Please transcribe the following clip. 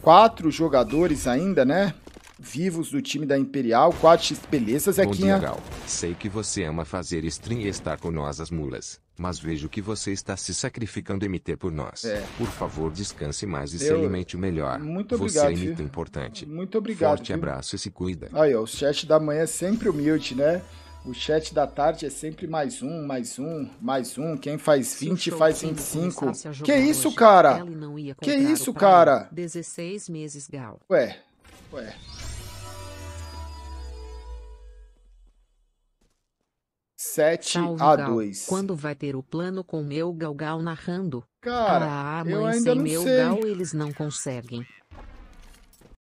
quatro jogadores ainda, né? Vivos do time da Imperial, 4x belezas, Zequinha. Bom dia, Gal. Sei que você ama fazer stream e estar com nós as mulas, mas vejo que você está se sacrificando MT por nós. É. Por favor, descanse mais e Eu... se alimente melhor. Muito obrigado. Você é muito importante. Muito obrigado. Forte viu? abraço e se cuida. Aí, ó, o chat da manhã é sempre humilde, né? O chat da tarde é sempre mais um, mais um, mais um. Quem faz 20 faz 25. Que isso, cara? queria comprar. Que é isso, cara? 16 meses gal. Ué. Ué. Sete Salve, a dois. Quando vai ter o plano com meu galgal narrando? Cara, ah, mãe, eu ainda sem não meu sei. gal eles não conseguem.